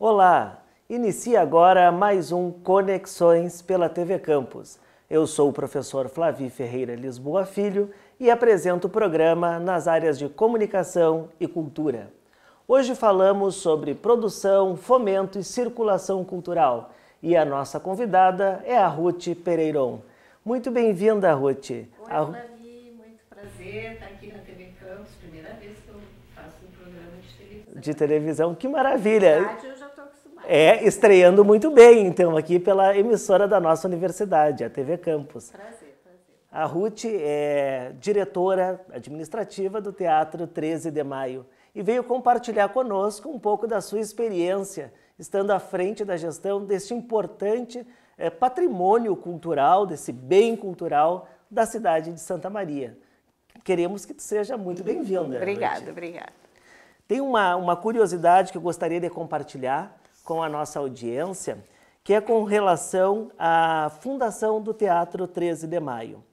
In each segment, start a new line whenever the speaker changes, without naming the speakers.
Olá! Inicia agora mais um Conexões pela TV Campus. Eu sou o professor Flavi Ferreira Lisboa Filho e apresento o programa nas áreas de comunicação e cultura. Hoje falamos sobre produção, fomento e circulação cultural e a nossa convidada é a Ruth Pereiron. Muito bem-vinda, Ruth. Oi, a
prazer estar aqui na TV Campos, primeira vez que eu faço um programa de televisão. De
televisão, que maravilha! Na verdade, eu já estou acostumada. É, estreando muito bem, então, aqui pela emissora da nossa universidade, a TV Campos. Prazer. prazer. A Ruth é diretora administrativa do Teatro 13 de Maio e veio compartilhar conosco um pouco da sua experiência estando à frente da gestão deste importante é, patrimônio cultural, desse bem cultural da cidade de Santa Maria queremos que tu seja muito bem-vinda. Né, obrigada, obrigada. Tem uma, uma curiosidade que eu gostaria de compartilhar com a nossa audiência, que é com relação à fundação do Teatro 13 de Maio.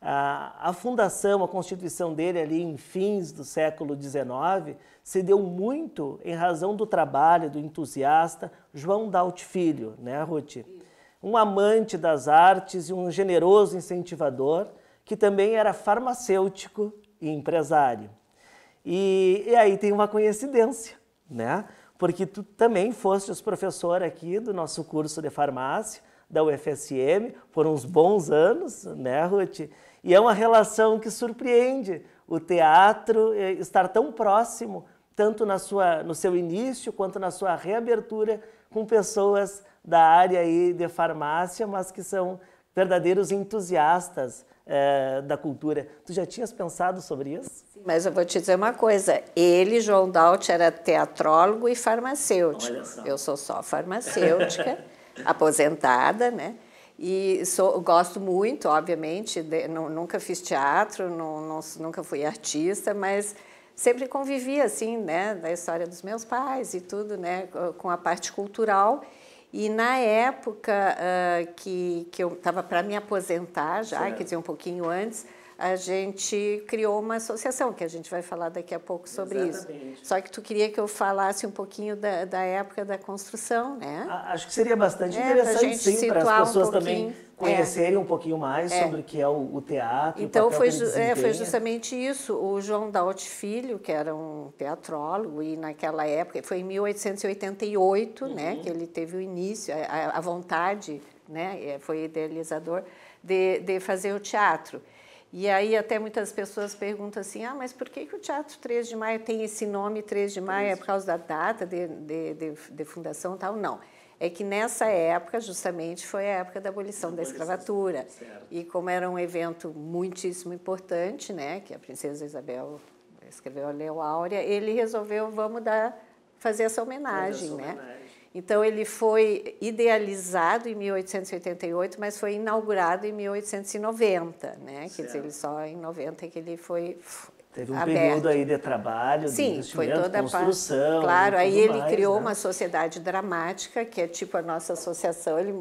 A, a fundação, a constituição dele ali em fins do século XIX, se deu muito em razão do trabalho do entusiasta João Daut Filho, né, Ruth? Um amante das artes e um generoso incentivador que também era farmacêutico e empresário. E, e aí tem uma coincidência, né? Porque tu também fostes professor aqui do nosso curso de farmácia da UFSM por uns bons anos, né, Ruth? E é uma relação que surpreende o teatro eh, estar tão próximo, tanto na sua, no seu início quanto na sua reabertura, com pessoas da área aí de farmácia, mas que são verdadeiros
entusiastas é, da cultura. Tu já tinhas pensado sobre isso? Sim, mas eu vou te dizer uma coisa. Ele, João Daut, era teatrólogo e farmacêutico. Eu sou só farmacêutica, aposentada, né? E sou, gosto muito, obviamente, de, não, nunca fiz teatro, não, não, nunca fui artista, mas sempre convivi, assim, né, da história dos meus pais e tudo, né, com a parte cultural. E na época uh, que, que eu estava para me aposentar já, certo. quer dizer, um pouquinho antes, a gente criou uma associação, que a gente vai falar daqui a pouco sobre Exatamente. isso. Só que tu queria que eu falasse um pouquinho da, da época da construção, né? Acho
que seria bastante é, interessante, sim, para as pessoas um também é. conhecerem é. um pouquinho mais é. sobre o que é o, o teatro. Então, o foi, ju é, foi, justamente
isso. O João Daut Filho, que era um teatrólogo, e naquela época, foi em 1888 né, uhum. né, que ele teve o início, a, a vontade, né, é, foi idealizador, de, de fazer o teatro. E aí até muitas pessoas perguntam assim, ah, mas por que, que o Teatro 3 de Maio tem esse nome 3 de Maio? É por causa da data de, de, de, de fundação tal? Não. É que nessa época, justamente, foi a época da abolição, da, da escravatura. Certo. E como era um evento muitíssimo importante, né, que a princesa Isabel escreveu a Leo Áurea, ele resolveu, vamos dar, fazer essa homenagem, essa né? Homenagem. Então, ele foi idealizado em 1888, mas foi inaugurado em 1890, né? Quer dizer, ele só em 90 que ele foi
Teve um aberto. período aí de trabalho, Sim, de foi toda construção. A claro, aí ele mais, criou né? uma
sociedade dramática, que é tipo a nossa associação, ele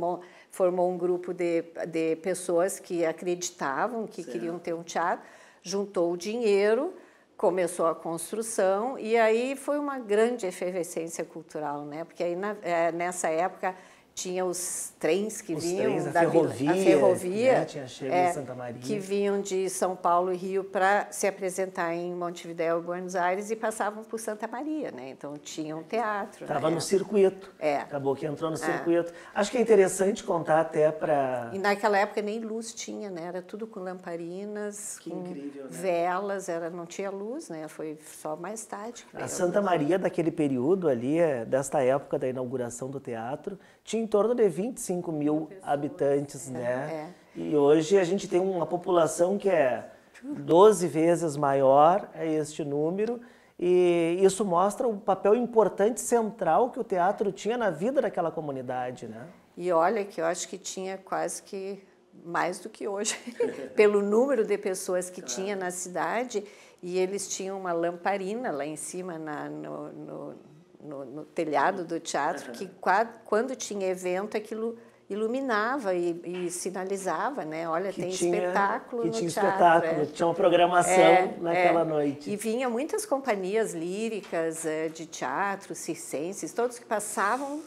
formou um grupo de, de pessoas que acreditavam, que certo. queriam ter um teatro, juntou o dinheiro, começou a construção e aí foi uma grande efervescência cultural, né? Porque aí na, é, nessa época tinha os trens que os vinham trens, da ferrovia, a ferrovia né? tinha chego em é, Santa Maria. que vinham de São Paulo e Rio para se apresentar em Montevidéu e Buenos Aires e passavam por Santa Maria, né? Então tinha um teatro. Estava né? no
circuito. É. Acabou que entrou no é. circuito. Acho que é interessante contar até para. E
naquela época nem luz tinha, né? Era tudo com lamparinas, que com incrível, né? velas, era não tinha luz, né? Foi só mais tarde. A Santa Maria
daquele período ali, é, desta época da inauguração do teatro, tinha em torno de 25 mil habitantes, é, né? É. E hoje a gente tem uma população que é 12 vezes maior a é este número. E isso mostra o papel importante, central que o teatro tinha na vida daquela
comunidade, né? E olha que eu acho que tinha quase que mais do que hoje, pelo número de pessoas que claro. tinha na cidade. E eles tinham uma lamparina lá em cima na, no, no no, no telhado do teatro, uhum. que quando tinha evento, aquilo iluminava e, e, sinalizava, né? Olha, que tem tinha, espetáculo que no tinha teatro, espetáculo, é. tinha uma programação é, naquela é. noite. E vinha muitas companhias líricas eh, de teatro, circenses, todos que passavam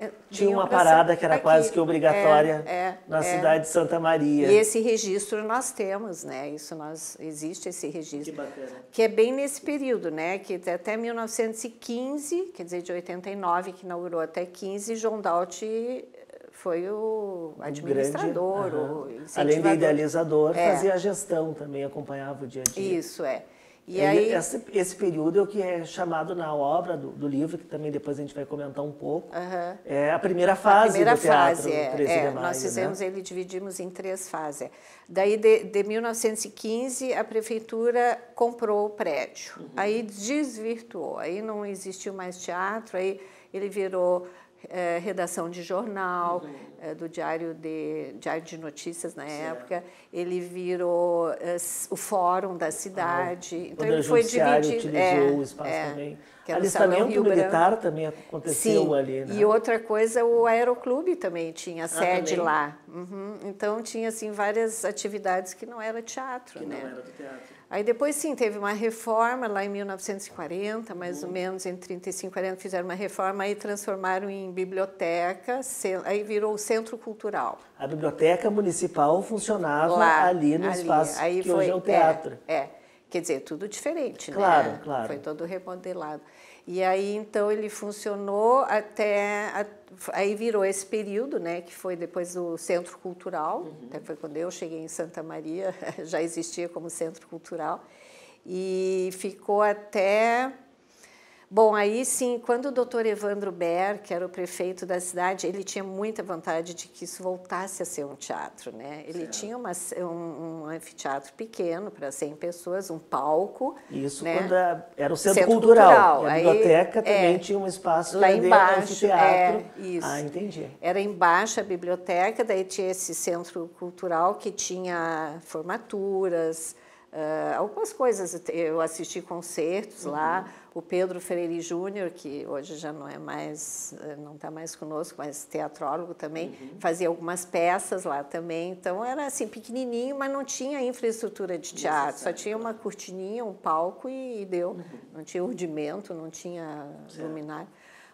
é, Tinha uma parada que era quase que obrigatória é, é, na é. cidade de
Santa Maria. E esse
registro nós temos, né? Isso nós existe esse registro. Que bacana. Que é bem nesse período, né? Que até 1915, quer dizer, de 89 que inaugurou até 15, João Dalt eh, foi o administrador, um grande, o Além de idealizador, é. fazia
a gestão também, acompanhava o dia a dia. Isso é.
E aí... Esse,
esse, período é o que é chamado na obra do, do, livro, que também depois a gente vai comentar um pouco,
uhum. é a primeira fase a primeira do teatro, fase, é, 13 é, de maio, Nós né? fizemos né? ele, dividimos em três fases. É. Daí, de, de 1915, a prefeitura comprou o prédio. Uhum. Aí desvirtuou, aí não existiu mais teatro, aí ele virou é, redação de jornal, uhum. é, do diário de, diário de notícias na certo. época, ele virou é, o fórum da cidade. Ah, então ele foi dividido. utilizou é, o espaço é, também. É Alistamento militar
também aconteceu Sim, ali. Né? E
outra coisa, o Aeroclube também tinha ah, sede também? lá. Uhum. Então tinha assim várias atividades que não era teatro, que né? Não era do teatro. Aí depois sim teve uma reforma lá em 1940, mais uhum. ou menos em 35 40 fizeram uma reforma e transformaram em biblioteca, aí virou centro cultural.
A biblioteca municipal funcionava lá, ali no ali. espaço aí que foi, hoje é o teatro.
É, é, quer dizer, tudo diferente, claro, né? Claro, claro. Foi todo remodelado. E aí então ele funcionou até aí virou esse período, né, que foi depois do Centro Cultural, uhum. até foi quando eu cheguei em Santa Maria, já existia como Centro Cultural e ficou até Bom, aí sim, quando o doutor Evandro Ber, que era o prefeito da cidade, ele tinha muita vontade de que isso voltasse a ser um teatro, né? Ele certo. tinha uma, um, um, anfiteatro pequeno para 100 pessoas, um palco.
Isso né? quando era
o centro, centro cultural. cultural. A biblioteca aí, é, também é, tinha
um espaço lá embaixo. Anfiteatro. É, isso. Ah, entendi.
Era embaixo a biblioteca, daí tinha esse centro cultural que tinha formaturas, Uh, algumas coisas, eu assisti concertos uhum. lá, o Pedro Freire Júnior, que hoje já não é mais, eh, não está mais conosco, mas teatrólogo também, uhum. fazia algumas peças lá também, então era assim, pequenininho, mas não tinha infraestrutura de teatro, Isso, só tinha uma cortininha, um palco e, e deu, uhum. não tinha urdimento, não tinha certo. luminário.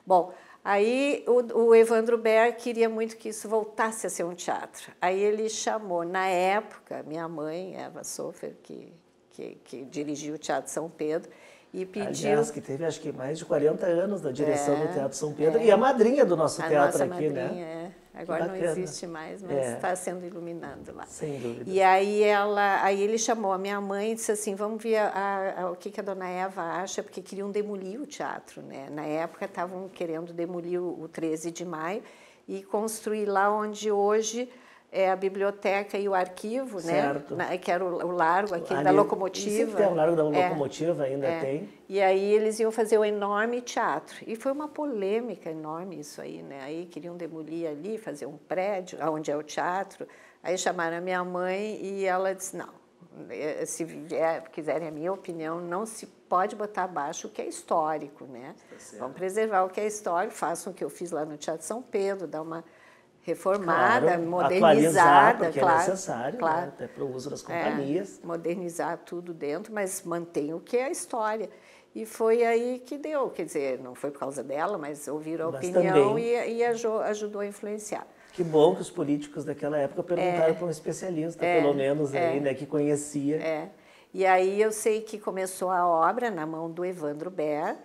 Bom, Aí o, o Evandro Ber queria muito que isso voltasse a ser um teatro. Aí ele chamou, na época, minha mãe, Eva Sofer, que, que, que dirigiu o Teatro São Pedro, e pediu. Aliás, que
teve acho que mais de 40 anos da direção é, do Teatro São Pedro é, e a madrinha do nosso teatro aqui, né? madrinha, né? É. Agora não existe mais, mas está é. Tá
sendo iluminado lá. Sem dúvida. E aí ela, aí ele chamou a minha mãe e disse assim, vamos ver a, a, o que, que a dona Eva acha, porque queriam demolir o teatro, né? Na época estavam querendo demolir o 13 de maio e construir lá onde hoje é a biblioteca e o arquivo, né? certo. né? que era o, largo aqui da locomotiva. Tem o largo da é.
locomotiva, é, ainda é. tem.
E aí eles iam fazer um enorme teatro. E foi uma polêmica enorme isso aí, né? Aí queriam demolir ali, fazer um prédio, onde é o teatro. Aí chamaram a minha mãe e ela disse, não, é, se quiserem a minha opinião, não se pode botar abaixo o que é histórico, né? Tá Vamos preservar o que é histórico, façam o que eu fiz lá no Teatro São Pedro, dar uma reformada, claro, modernizada, é claro, é necessário, né, claro, né, até para o uso das é, companhias. É, modernizar tudo dentro, mas mantém o que é a história. E foi aí que deu, quer dizer, não foi por causa dela, mas ouviram a mas opinião e, e, ajudou a influenciar.
Que bom que os políticos daquela época perguntaram é, para um especialista, é, pelo menos, é, aí, né, que conhecia.
É. E aí eu sei que começou a obra na mão do Evandro Ber,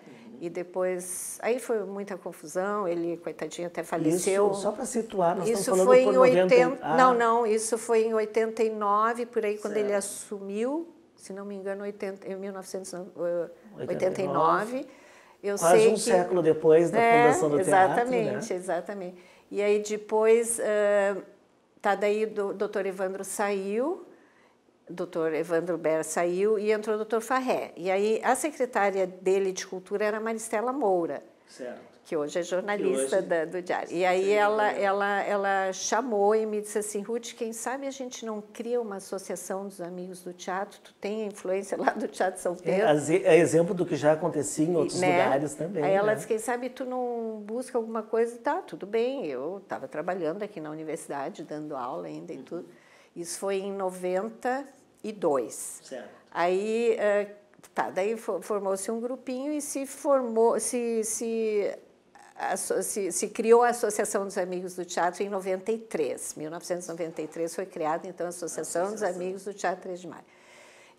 e depois, aí foi muita confusão, ele, coitadinho, até faleceu. Isso, só para
situar, nós isso estamos foi em 90... ah. Não,
não, isso foi em 89, por aí, quando certo. ele assumiu, se não me engano, 80, em 1989. 89. Ah, Eu Quase um que, século depois da é, fundação do exatamente, teatro, Exatamente, né? exatamente. E aí depois, uh, tá daí, o doutor Evandro saiu, doutor Evandro Ber saiu e entrou o doutor Farré. E aí a secretária dele de cultura era Maristela Moura. Certo. Que hoje é jornalista hoje, da, do Diário. E aí ela, ela, ela chamou e me disse assim, Ruth, quem sabe a gente não cria uma associação dos amigos do teatro, tu tem a influência lá do Teatro São é, Pedro. É, é
exemplo do que já acontecia em outros né? lugares também. Aí ela né? disse, quem
sabe tu não busca alguma coisa. Tá, tudo bem, eu estava trabalhando aqui na universidade, dando aula ainda e uhum. tudo. Isso foi em 90, Certo. Aí, é, tá, daí formou-se um grupinho e se formou, se, se, se, se, criou a Associação dos Amigos do Teatro em 93. 1993 foi criada, então, a Associação, Associação. dos Amigos do Teatro 3 de Maio.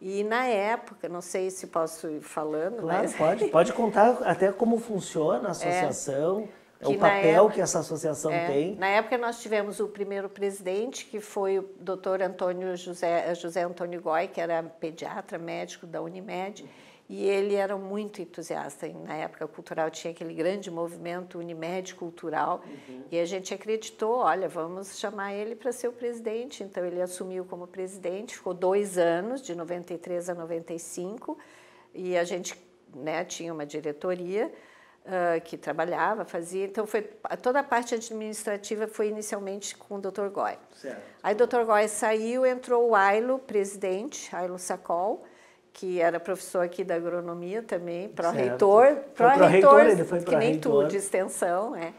E na época, não sei se posso ir falando, claro, mas... pode,
pode contar até como funciona a é. associação. É. É o papel época, que essa associação é, tem. Na
época nós tivemos o primeiro presidente, que foi o doutor Antônio José, José Antônio Goi, que era pediatra, médico da Unimed, e ele era muito entusiasta. E na época cultural tinha aquele grande movimento Unimed cultural, uhum. e a gente acreditou, olha, vamos chamar ele para ser o presidente. Então ele assumiu como presidente, ficou dois anos, de 93 a 95, e a gente né, tinha uma diretoria, uh, que trabalhava, fazia. Então, foi, toda a parte administrativa foi inicialmente com o Dr. Goy. Certo. Aí o Dr. Goy saiu, entrou o Ailo, presidente, Ailo Sacol, que era professor aqui da agronomia também, pró-reitor, pró-reitor, pró que nem tu, de extensão, é.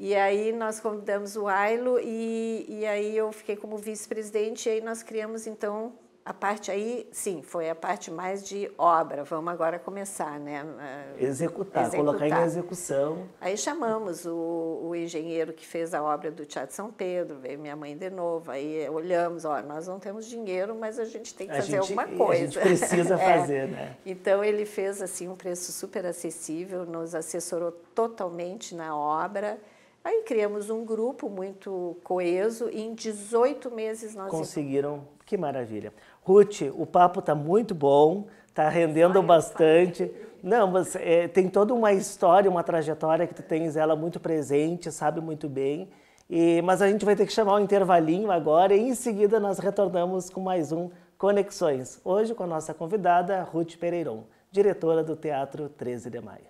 E aí nós convidamos o Ailo e, e aí eu fiquei como vice-presidente e aí nós criamos então a parte aí, sim, foi a parte mais de obra. Vamos agora começar, né? Ah, executar, executar. colocar em
execução.
Aí chamamos o, o, engenheiro que fez a obra do Teatro São Pedro, veio minha mãe de novo. Aí olhamos, ó, nós não temos dinheiro, mas a gente tem que a fazer gente, alguma coisa. A gente precisa é. fazer, né? Então ele fez assim um preço super acessível, nos assessorou totalmente na obra. Aí criamos um grupo muito coeso e em 18 meses nós
conseguiram. Que maravilha. Ruth, o papo está muito bom, está rendendo Ai, bastante. Não, mas é, tem toda uma história, uma trajetória que tu tens ela muito presente, sabe muito bem. E, mas a gente vai ter que chamar um intervalinho agora e em seguida nós retornamos com mais um Conexões. Hoje com a nossa convidada, Ruth Pereiron, diretora do Teatro 13 de Maio.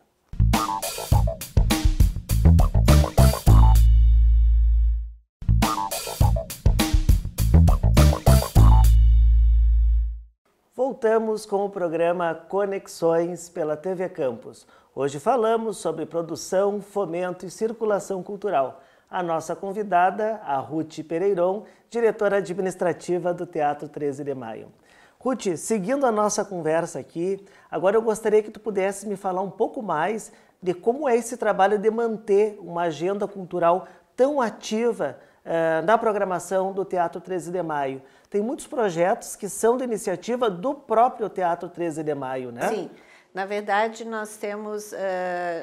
voltamos com o programa Conexões pela TV Campus. Hoje falamos sobre produção, fomento e circulação cultural. A nossa convidada, a Ruth Pereiron, diretora administrativa do Teatro 13 de Maio. Ruth, seguindo a nossa conversa aqui, agora eu gostaria que tu pudesse me falar um pouco mais de como é esse trabalho de manter uma agenda cultural tão ativa eh, na programação do Teatro 13 de Maio. Tem muitos projetos que são de iniciativa do próprio Teatro 13 de Maio, né? Sim.
Na verdade, nós temos, uh,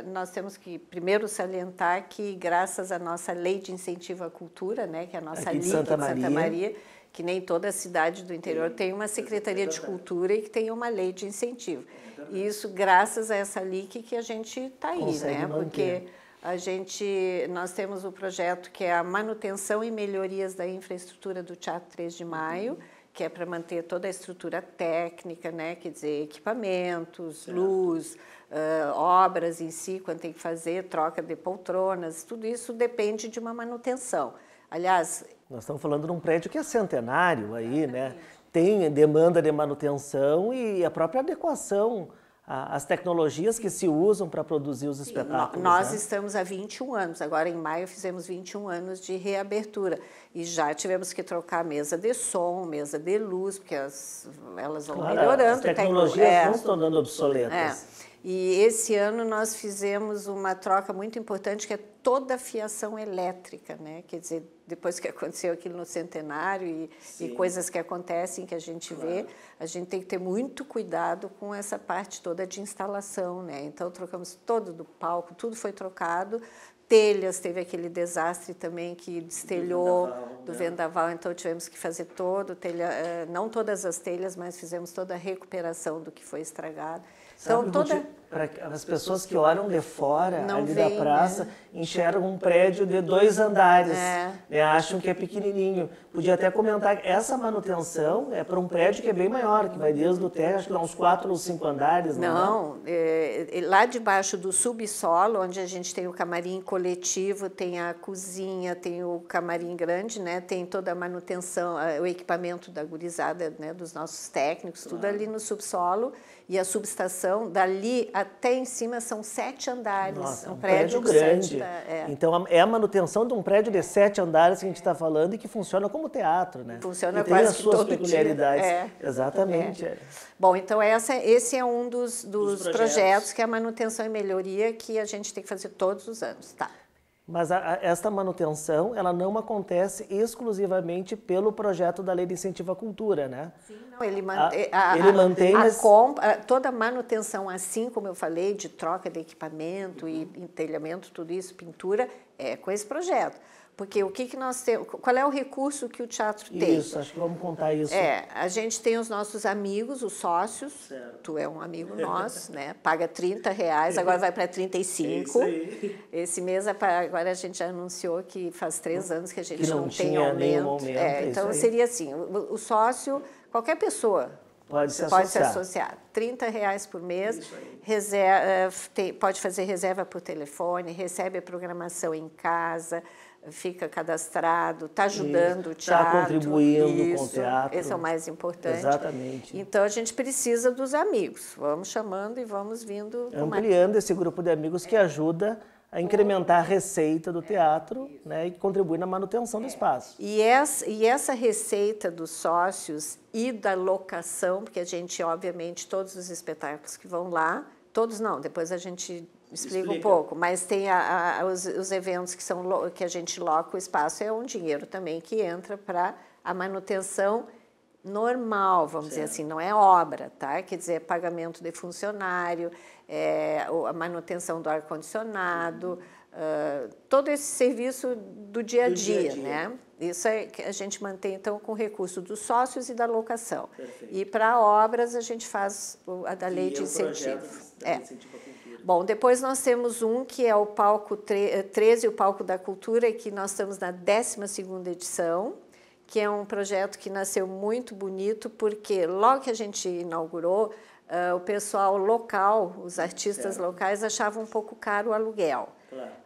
nós temos que primeiro salientar que, graças à nossa lei de incentivo à cultura, né, que é a nossa Aqui de Santa Santa Maria, que nem toda cidade do interior tem uma Secretaria de Cultura e que tem uma lei de incentivo. E isso graças a essa LIC que a gente está aí, né? Manter. Porque a gente, nós temos o um projeto que é a manutenção e melhorias da infraestrutura do Teatro 3 de Maio, uhum. que é para manter toda a estrutura técnica, né? quer dizer, equipamentos, certo. luz, uh, obras em si, quando tem que fazer, troca de poltronas, tudo isso depende de uma manutenção. Aliás...
Nós estamos falando de um prédio que é centenário aí, né? exatamente. né? Tem demanda de manutenção e a própria adequação as tecnologias que se usam para produzir os espetáculos. Sim, nós né?
estamos há 21 anos, agora em maio fizemos 21 anos de reabertura e já tivemos que trocar mesa de som, mesa de luz, porque as, elas vão claro, melhorando. As tecnologias não é. estão dando obsoletas. É. E esse ano nós fizemos uma troca muito importante, que é toda a fiação elétrica, né? Quer dizer, depois que aconteceu aquilo no centenário e, e coisas que acontecem, que a gente claro. vê, a gente tem que ter muito cuidado com essa parte toda de instalação, né? Então, trocamos todo do palco, tudo foi trocado, telhas, teve aquele desastre também que destelhou do vendaval, do né? vendaval então tivemos que fazer todo, telha, eh, não todas as telhas, mas fizemos toda a recuperação do que foi estragado. Sabe, então, toda...
Para as pessoas que olham de fora não ali vem, da né? praça, né? enxergam um prédio de dois andares, é. né? acham que é pequenininho. Podia até comentar que essa manutenção é para um prédio que é bem maior, que vai desde o teto acho que dá uns quatro ou cinco andares. Não, é, né? não
é? É, lá debaixo do subsolo, onde a gente tem o camarim coletivo, tem a cozinha, tem o camarim grande, né? Tem toda a manutenção, o equipamento da gurizada, né? Dos nossos técnicos, tudo claro. ali no subsolo e a subestação, dali até em cima são sete andares. Nossa, é um, um prédio, grande. é.
Então é a manutenção de um prédio de sete andares que a gente está falando e que funciona como teatro, né? Funciona e tem as suas peculiaridades. É, exatamente. É.
Bom, então essa, esse é um dos, dos, dos projetos. projetos que é a manutenção e melhoria que a gente tem que fazer todos os anos, tá?
Mas a, a, esta manutenção, ela não acontece exclusivamente pelo projeto da Lei de Incentivo à Cultura, né? Sim,
não, ele, man, a, a, ele mantém... Mas... Compra, toda manutenção, assim como eu falei, de troca de equipamento e entelhamento, tudo isso, pintura, é com esse projeto. Porque o que, que nós temos, qual é o recurso que o teatro isso, tem? Isso, acho
que vamos contar isso. É,
a gente tem os nossos amigos, os sócios, certo. tu é um amigo nosso, né? Paga 30 reais, agora vai para 35. É isso aí. Esse mês, é agora a gente já anunciou que faz três anos que a gente que não, não tem aumento. aumento. É, é então seria assim, o, o, sócio, qualquer pessoa pode se pode associar. Se associar. 30 reais por mês, reserva, eh, tem, pode fazer reserva por telefone, recebe a programação em casa, fica cadastrado, está ajudando o teatro. Está contribuindo isso, com o teatro. Esse é o mais importante. Exatamente. Então a gente precisa dos amigos. Vamos chamando e vamos vindo. Ampliando
esse grupo de amigos que é. ajuda a incrementar a receita do é. teatro né, e contribuir na manutenção do é. espaço.
E essa, e essa receita dos sócios e da locação, porque a gente, obviamente, todos os espetáculos que vão lá, todos não, depois a gente Explica, um pouco, mas tem a, a, os, os, eventos que, são, que a gente loca o espaço, é um dinheiro também que entra para a manutenção normal, vamos certo. dizer assim, não é obra, tá? Quer dizer, é pagamento de funcionário, é, a manutenção do ar-condicionado, uhum. uh, todo esse serviço do dia a dia, né? Isso é que a gente mantém, então, com recurso dos sócios e da locação. Perfeito. E para obras, a gente faz a da lei e de é incentivo. é. incentivo Bom, depois nós temos um que é o palco 13, eh, o palco da cultura, que nós estamos na 12ª edição, que é um projeto que nasceu muito bonito, porque logo que a gente inaugurou, uh, o pessoal local, os artistas é. locais, achavam um pouco caro o aluguel.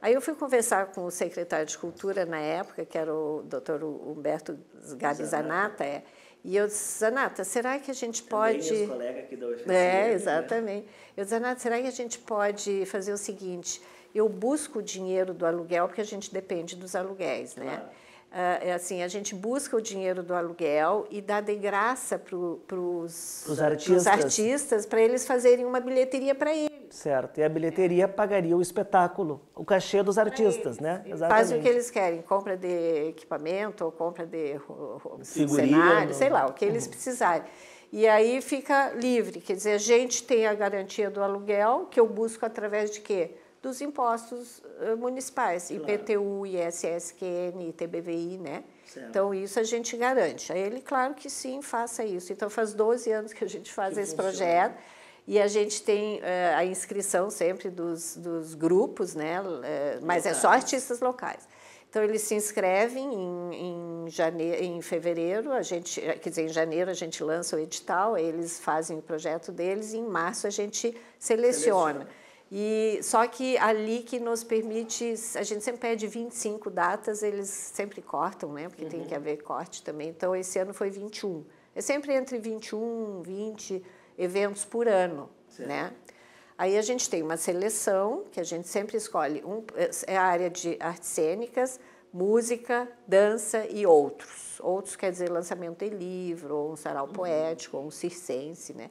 Aí eu fui conversar com o secretário de Cultura na época, que era o doutor Humberto Gabi Zanata, é, e eu disse, Zanata, será que a gente pode. Também colega
é, aqui da UFC, é, né? exatamente.
Né? Eu disse, Zanata, será que a gente pode fazer o seguinte? Eu busco o dinheiro do aluguel, porque a gente depende dos aluguéis, né? Claro. Ah, é assim, a gente busca o dinheiro do aluguel e dá de graça para os artistas, para eles fazerem uma bilheteria para eles
certo? E a bilheteria pagaria o espetáculo, o cachê dos é artistas, eles, né? Exatamente. o que eles
querem, compra de equipamento ou compra de Figurino. cenário, sei lá, o que eles uhum. precisarem. E aí fica livre, quer dizer, a gente tem a garantia do aluguel, que eu busco através de quê? Dos impostos eh, municipais, IPTU, ISSQN, ITBVI, né? Certo. Então, isso a gente garante. Aí ele, claro que sim, faça isso. Então, faz 12 anos que a gente faz que esse funciona. projeto e a gente tem eh, a inscrição sempre dos, dos grupos, né? Eh, mas é só artistas locais. Então eles se inscrevem em, em, janeiro, em fevereiro, a gente, eh, quer dizer, em janeiro a gente lança o edital, eles fazem o projeto deles e em março a gente seleciona. seleciona. E só que ali que nos permite, a gente sempre pede 25 datas, eles sempre cortam, né? Porque uhum. tem que haver corte também. Então esse ano foi 21. É sempre entre 21, 20 eventos por ano, certo. né? Aí a gente tem uma seleção, que a gente sempre escolhe, um, eh, é a área de artes cênicas, música, dança e outros. Outros quer dizer lançamento de livro, ou um sarau uhum. poético, ou um circense, né?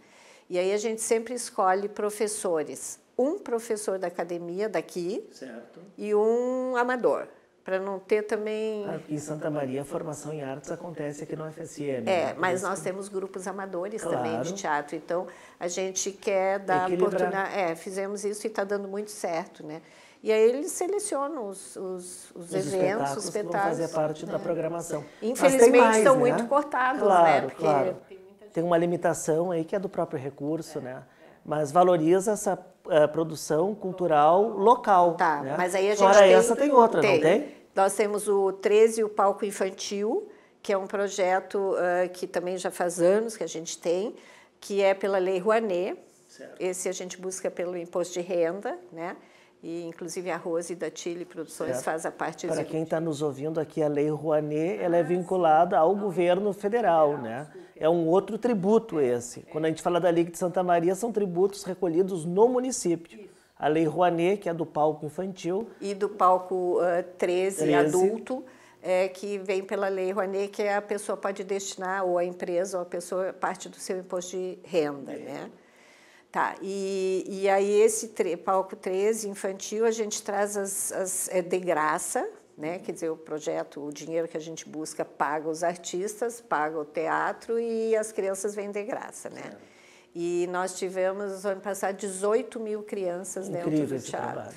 E aí a gente sempre escolhe professores. Um professor da academia daqui certo. e um amador para não ter também. Ah,
em Santa Maria, a formação em artes acontece aqui no FSM. Né? É, mas então, nós assim, temos
grupos amadores claro. também de teatro, então a gente quer dar oportunidade. É, fizemos isso e está dando muito certo, né? E aí eles selecionam os, os, os, os eventos, os espetáculos. vão fazer parte né? da programação. Infelizmente mais, estão né? muito cortados, né? claro, né? Porque claro. tem,
tem, uma limitação aí que é do próprio recurso, é, né? É. Mas valoriza essa uh, produção cultural local. Tá, né? mas aí a gente Fora tem... essa tem outra, tem. não tem?
Nós temos o 13, o Palco Infantil, que é um projeto uh, que também já faz anos que a gente tem, que é pela Lei Rouanet. Certo. Esse a gente busca pelo imposto de renda, né? E, inclusive, a Rose da Chile Produções certo. faz a parte... Para quem
está nos ouvindo aqui, a Lei Rouanet, ela é ah, vinculada ao governo federal, né? É um outro tributo esse. É. Quando a gente fala da Liga de Santa Maria, são tributos recolhidos no município a Lei Rouanet, que é do palco infantil.
E do palco uh, 13, 13. adulto, é, que vem pela Lei Rouanet, que é a pessoa pode destinar, ou a empresa, ou a pessoa, parte do seu imposto de renda, é. né? Tá, e, e aí esse tre, palco 13 infantil a gente traz as, as é de graça, né? Quer dizer, o projeto, o dinheiro que a gente busca paga os artistas, paga o teatro e as crianças vêm de graça, né? É. E nós tivemos, ano passado, 18 mil crianças Incrível dentro do teatro. Trabalho.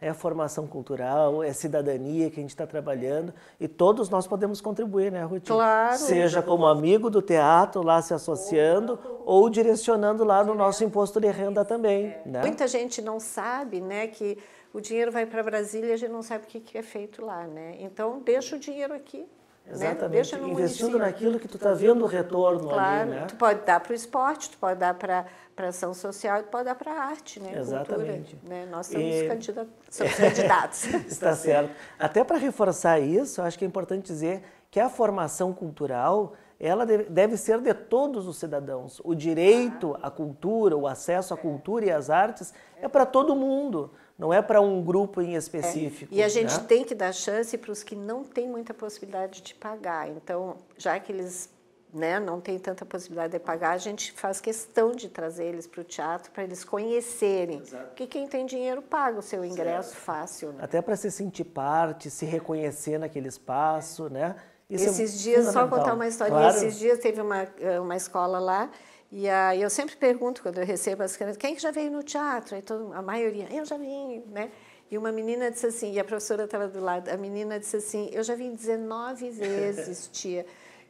É. é a formação cultural, é a cidadania que a gente está trabalhando e todos nós podemos contribuir, né, Ruth? Claro. Seja como amigo do teatro, lá se associando, ou, ou direcionando lá no nosso imposto de renda também. É. Né? Muita
gente não sabe né, que o dinheiro vai para Brasília e a gente não sabe o que, que é feito lá. Né? Então, deixa o dinheiro aqui. Né? Exatamente. Né? Investindo assim.
naquilo que tu está vendo o retorno claro, ali, né? Tu
pode dar para o esporte, tu pode dar para para ação social e pode dar para a arte, né? Exatamente. Cultura, né? Nós somos, e... candidatos, candidatos. Está certo.
Até para reforçar isso, acho que é importante dizer que a formação cultural ela deve ser de todos os cidadãos. O direito ah. à cultura, o acesso à cultura e às artes é, é para todo mundo não é para um grupo em específico. É. E a gente né?
tem que dar chance para os que não têm muita possibilidade de pagar. Então, já que eles né, não têm tanta possibilidade de pagar, a gente faz questão de trazer eles para o teatro para eles conhecerem. Exato. Porque quem tem dinheiro paga o seu ingresso fácil. Né?
Até para se sentir parte, se reconhecer naquele espaço, né? É esses é dias, só contar uma história, claro. esses
dias teve uma, eh, uma escola lá e aí eu sempre pergunto, quando eu recebo as crianças, quem já veio no teatro? Aí todo, a maioria, eu já vim, né? E uma menina disse assim, e a professora estava do lado, a menina disse assim, eu já vim 19 vezes, tia.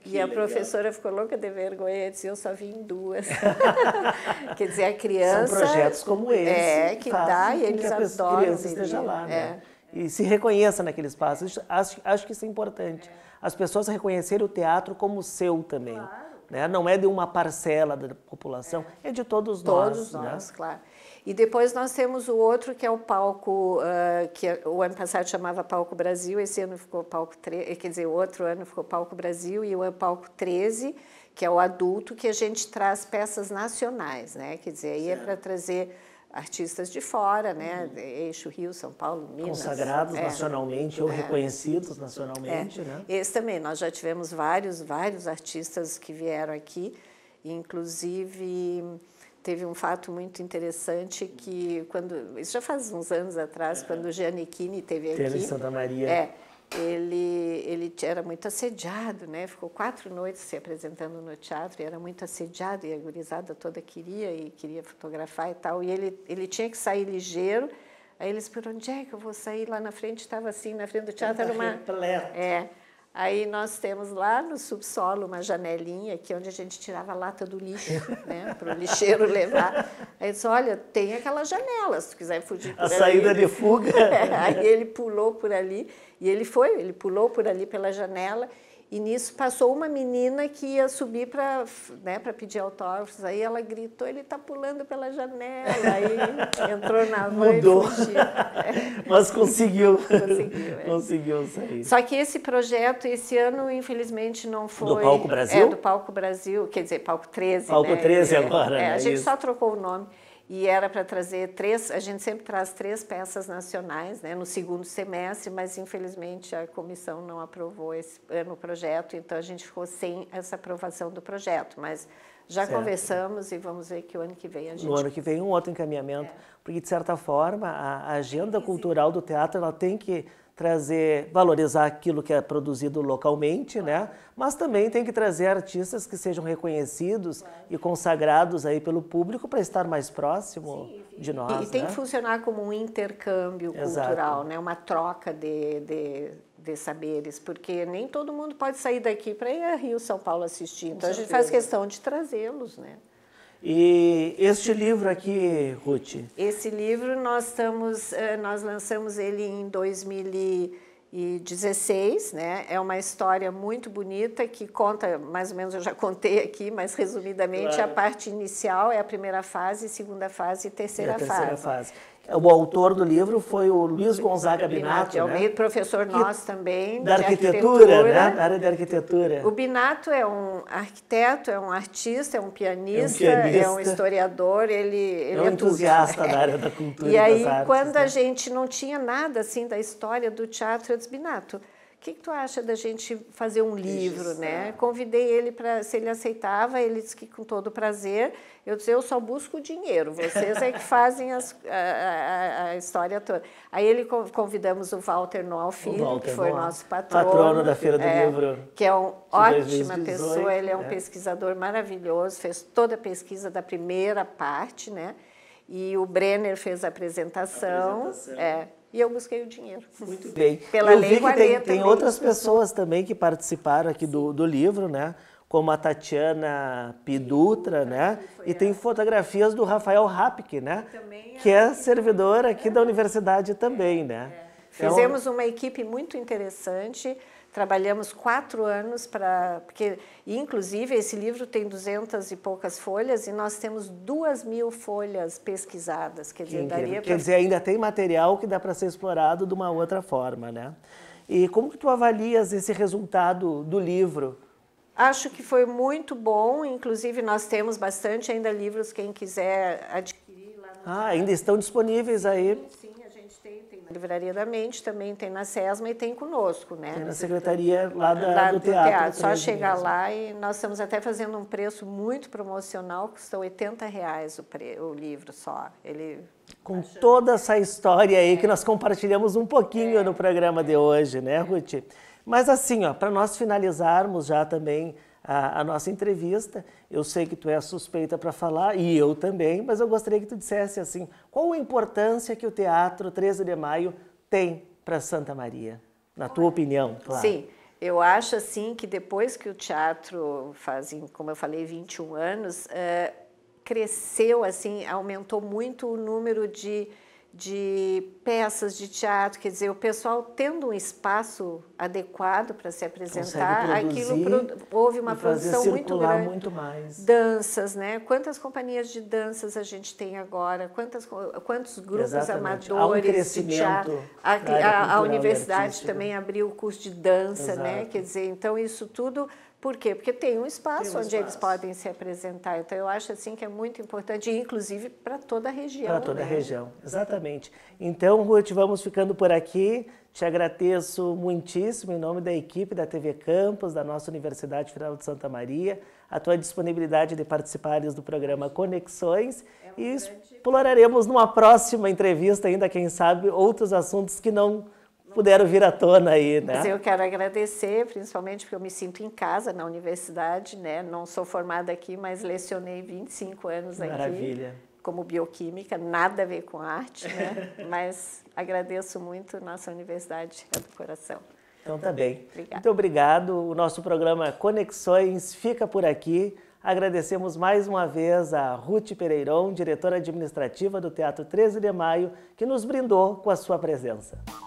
e a professora ficou louca de vergonha disse, eu só vim duas. Quer dizer, a criança... São projetos como esse. É, que dá e eles que a adoram. esteja lá, né? é. né?
E se reconheça naquele espaço. Acho, acho que isso é importante. É. As pessoas reconhecerem o teatro como seu também. Claro né? não é de uma parcela da população,
é, é de todos, todos nós. Todos né? nós, né? claro. E depois nós temos o outro que é o palco, uh, que é, o ano passado chamava Palco Brasil, esse ano ficou Palco 13, quer dizer, o outro ano ficou Palco Brasil e o é Palco 13, que é o adulto, que a gente traz peças nacionais, né? Quer dizer, aí é certo. é para trazer artistas de fora, né? Uhum. Eixo Rio, São Paulo, Minas. Consagrados é. nacionalmente
ou é. reconhecidos nacionalmente, é. né?
Esse também, nós já tivemos vários, vários artistas que vieram aqui, inclusive teve um fato muito interessante que quando isso já faz uns anos atrás, é. quando o Kini teve aqui, teve Santa
Maria. É,
ele, ele era muito assediado, né? Ficou quatro noites se apresentando no teatro, e era muito assediado, e a gurizada toda queria, e queria fotografar e tal. E ele, ele tinha que sair ligeiro. Aí eles, por onde é que eu vou sair? Lá na frente estava assim, na frente do teatro era uma...
Repleto.
É. Aí nós temos lá no subsolo uma janelinha que é onde a gente tirava a lata do lixo, né, para o lixeiro levar. Aí disse, olha, tem aquela janela, se tu quiser fugir por a ali. A saída de fuga. aí ele pulou por ali e ele foi, ele pulou por ali pela janela e nisso passou uma menina que ia subir para né, pedir autógrafos, aí ela gritou, ele está pulando pela janela, aí entrou na rua Mudou. É. Mas conseguiu.
conseguiu, é. conseguiu sair. Só
que esse projeto, esse ano, infelizmente, não foi... Do Palco Brasil? É, do Palco Brasil, quer dizer, Palco 13. Palco né? 13 é, agora. É, né? a é gente Isso. só trocou o nome e era para trazer três, a gente sempre traz três peças nacionais né, no segundo semestre, mas infelizmente a comissão não aprovou esse ano eh, o projeto, então a gente ficou sem essa aprovação do projeto, mas já certo. conversamos e vamos ver que o ano que vem a gente... No ano
que vem um outro encaminhamento, é. porque de certa forma a agenda cultural do teatro ela tem que trazer, valorizar aquilo que é produzido localmente, né? Mas também tem que trazer artistas que sejam reconhecidos claro. e consagrados aí pelo público para estar mais próximo sim, de nós. E, tem né? que
funcionar como um intercâmbio Exato. cultural, né? Uma troca de, de, de, saberes, porque nem todo mundo pode sair daqui para ir a Rio, São Paulo assistir. Então Com a gente certeza. faz questão de trazê-los, né?
E este livro aqui, Ruth?
Esse livro nós estamos, eh, nós lançamos ele em 2016, né? É uma história muito bonita que conta, mais ou menos eu já contei aqui, mas resumidamente claro. a parte inicial é a primeira fase, segunda fase e terceira, é a terceira fase.
fase. O autor do livro foi o Luiz Gonzaga Binato. Binato é né? professor nosso
que, também. Da arquitetura, arquitetura, né? né? Da
área da arquitetura. O
Binato é um arquiteto, é um artista, é um pianista, é um, pianista, é um historiador, ele, ele é um entusiasta da área da
cultura. e, e aí, artes, quando
né? a gente não tinha nada assim da história do teatro, eu disse, Binato, o que, que, tu acha da gente fazer um livro, Isso, né? É. Convidei ele para se ele aceitava, ele disse que com todo prazer. Eu disse, eu só busco o dinheiro, vocês é que fazem as, a, a, a, história toda. Aí ele convidamos o Walter Noal Filho, Walter que foi nosso patrono. Patrono da Feira do é, Livro. Que é uma ótima 2018, pessoa, ele é um é. pesquisador maravilhoso, fez toda a pesquisa da primeira parte, né? E o Brenner fez a apresentação. A apresentação. É, e eu busquei o dinheiro. Muito bem. Pela eu lei vi que tem, tem outras pessoas
também que participaram aqui do, do livro, né? Como a Tatiana Pidutra, né? E tem fotografias do Rafael Rapke, né? Que é servidor aqui da universidade também, é, né? É. Então Fizemos
uma equipe muito interessante. Trabalhamos quatro anos para. Porque, inclusive, esse livro tem duzentas e poucas folhas e nós temos duas mil folhas pesquisadas. Quer dizer, que daria pra... quer dizer
ainda tem material que dá para ser explorado de uma outra forma, né? E como que tu avalias esse resultado do livro?
Acho que foi muito bom, inclusive nós temos bastante ainda livros, quem quiser adquirir lá no
Ah, ainda estão
disponíveis aí. Sim, sim. Livraria da Mente também tem na SESMA e tem conosco, né? Tem na
secretaria lá, da, lá do, do, teatro. teatro. Só chegar mesmo.
lá e nós estamos até fazendo um preço muito promocional, custa 80 reais o, pre, o livro só. Ele
com toda essa história aí é. que nós compartilhamos um pouquinho é. no programa de hoje, né, Ruth? Mas assim, ó, para nós finalizarmos já também a, a nossa entrevista. Eu sei que tu é suspeita para falar, e eu também, mas eu gostaria que tu dissesse assim, qual a importância que o Teatro 13 de Maio tem para Santa Maria? Na tua opinião, claro. Sim.
Eu acho assim que depois que o teatro faz, como eu falei, 21 anos, é, cresceu assim, aumentou muito o número de de peças de teatro, quer dizer, o pessoal tendo um espaço adequado para se apresentar, aquilo houve uma produção muito grande. Muito mais. Danças, né? Quantas companhias de danças a gente tem agora? Quantas, quantos grupos Exatamente. amadores há um de teatro? A, a, a, a universidade também abriu o curso de dança, né? Exato. né? Quer dizer, então isso tudo por quê? Porque tem um espaço tem um onde espaço. eles podem se apresentar. Então, eu acho assim que é muito importante, inclusive para toda a região. Para toda né? a região,
exatamente. Então, Ruth, vamos ficando por aqui. Te agradeço muitíssimo em nome da equipe da TV Campus, da nossa Universidade Federal de Santa Maria, a tua disponibilidade de participares do programa Conexões é e grande... exploraremos numa próxima entrevista ainda, quem sabe, outros assuntos que não puderam vir à tona aí, né? Mas eu
quero agradecer, principalmente porque eu me sinto em casa na universidade, né? Não sou formada aqui, mas lecionei 25 anos Maravilha. aqui. Maravilha como bioquímica, nada a ver com arte, né? mas agradeço muito nossa universidade é do coração. Então tá
bem. Obrigada. Muito obrigado. O nosso programa Conexões fica por aqui. Agradecemos mais uma vez a Ruth Pereiron, diretora administrativa do Teatro 13 de Maio, que nos brindou com a sua presença.